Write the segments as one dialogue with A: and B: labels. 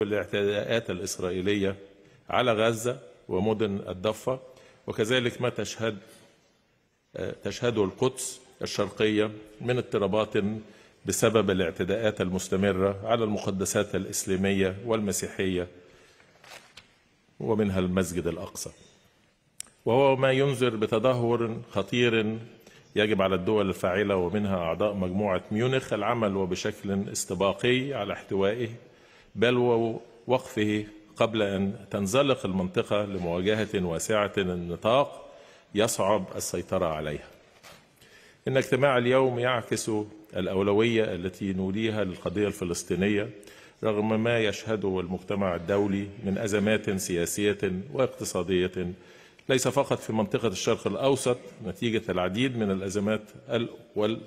A: والاعتداءات الإسرائيلية على غزة ومدن الضفة وكذلك ما تشهد تشهده القدس الشرقية من اضطرابات بسبب الاعتداءات المستمرة على المقدسات الإسلامية والمسيحية ومنها المسجد الأقصى وهو ما ينذر بتدهور خطير يجب على الدول الفاعلة ومنها أعضاء مجموعة ميونخ العمل وبشكل استباقي على احتوائه بل ووقفه قبل أن تنزلق المنطقة لمواجهة واسعة النطاق يصعب السيطرة عليها إن اجتماع اليوم يعكس الأولوية التي نوليها للقضية الفلسطينية رغم ما يشهده المجتمع الدولي من أزمات سياسية واقتصادية ليس فقط في منطقة الشرق الأوسط نتيجة العديد من الأزمات وال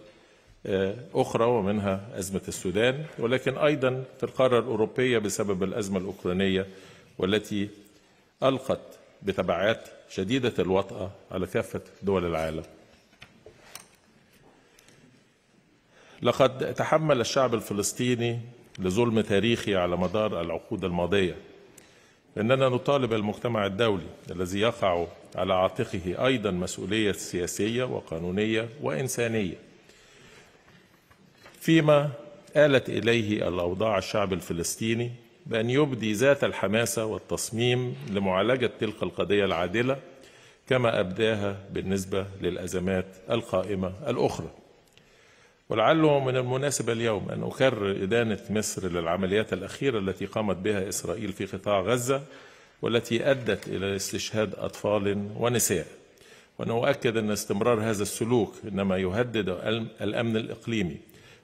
A: آه، أخرى ومنها أزمة السودان ولكن أيضا في القارة الأوروبية بسبب الأزمة الأوكرانية والتي ألقت بتبعات شديدة الوطأة على كافة دول العالم لقد تحمل الشعب الفلسطيني لظلم تاريخي على مدار العقود الماضية إننا نطالب المجتمع الدولي الذي يقع على عاتقه أيضا مسؤولية سياسية وقانونية وإنسانية فيما آلت إليه الأوضاع الشعب الفلسطيني بأن يبدي ذات الحماسة والتصميم لمعالجة تلك القضية العادلة كما أبداها بالنسبة للأزمات القائمة الأخرى ولعله من المناسب اليوم أن أكرر إدانة مصر للعمليات الأخيرة التي قامت بها إسرائيل في قطاع غزة والتي أدت إلى استشهاد أطفال ونساء ونؤكد أن استمرار هذا السلوك إنما يهدد الأمن الإقليمي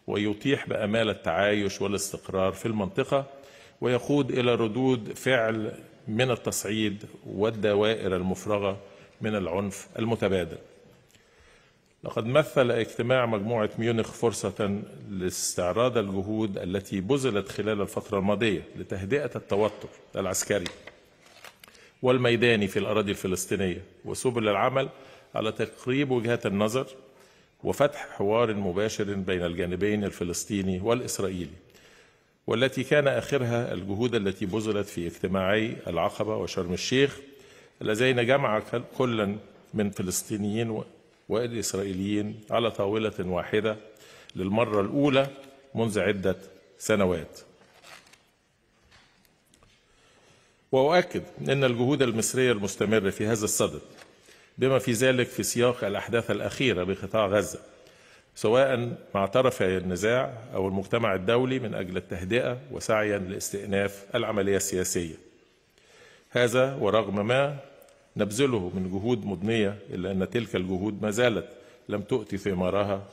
A: ويطيح بأمال التعايش والاستقرار في المنطقة ويقود إلى ردود فعل من التصعيد والدوائر المفرغة من العنف المتبادل لقد مثل اجتماع مجموعة ميونخ فرصة لاستعراض الجهود التي بذلت خلال الفترة الماضية لتهدئة التوتر العسكري والميداني في الأراضي الفلسطينية وسبل العمل على تقريب وجهات النظر وفتح حوار مباشر بين الجانبين الفلسطيني والإسرائيلي والتي كان آخرها الجهود التي بذلت في اجتماعي العقبة وشرم الشيخ اللذين جمع كلا من فلسطينيين والإسرائيليين على طاولة واحدة للمرة الأولى منذ عدة سنوات وأؤكد أن الجهود المصرية المستمرة في هذا الصدد بما في ذلك في سياق الأحداث الأخيرة بقطاع غزة سواء مع طرفي النزاع أو المجتمع الدولي من أجل التهدئة وسعيا لاستئناف العملية السياسية هذا ورغم ما نبذله من جهود مضنية إلا أن تلك الجهود ما زالت لم تؤتي ثمارها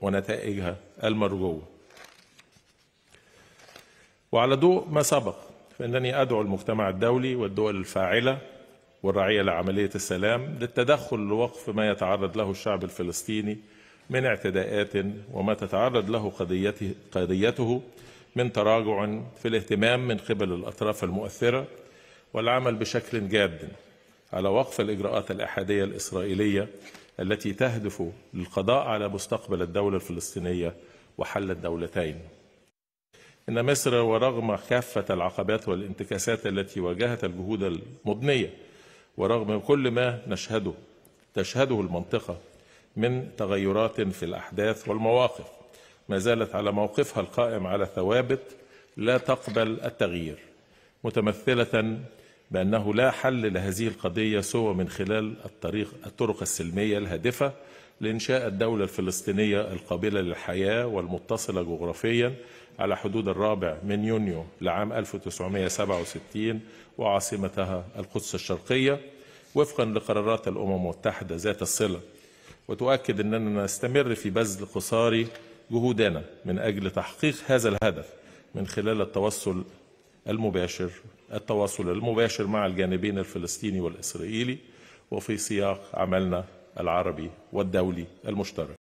A: ونتائجها المرجوة وعلى ضوء ما سبق فإنني أدعو المجتمع الدولي والدول الفاعلة والرعية لعملية السلام للتدخل لوقف ما يتعرض له الشعب الفلسطيني من اعتداءات وما تتعرض له قضيته, قضيته من تراجع في الاهتمام من قبل الأطراف المؤثرة والعمل بشكل جاد على وقف الإجراءات الأحادية الإسرائيلية التي تهدف للقضاء على مستقبل الدولة الفلسطينية وحل الدولتين إن مصر ورغم كافة العقبات والانتكاسات التي واجهت الجهود المضنية ورغم كل ما نشهده تشهده المنطقة من تغيرات في الأحداث والمواقف ما زالت على موقفها القائم على ثوابت لا تقبل التغيير متمثلة بأنه لا حل لهذه القضية سوى من خلال الطريق الطرق السلمية الهادفة لإنشاء الدولة الفلسطينية القابلة للحياة والمتصلة جغرافيا على حدود الرابع من يونيو لعام 1967 وعاصمتها القدس الشرقية وفقا لقرارات الأمم المتحدة ذات الصلة وتؤكد أننا نستمر في بذل قصاري جهودنا من أجل تحقيق هذا الهدف من خلال التوصل المباشر التواصل المباشر مع الجانبين الفلسطيني والإسرائيلي وفي سياق عملنا العربي والدولي المشترك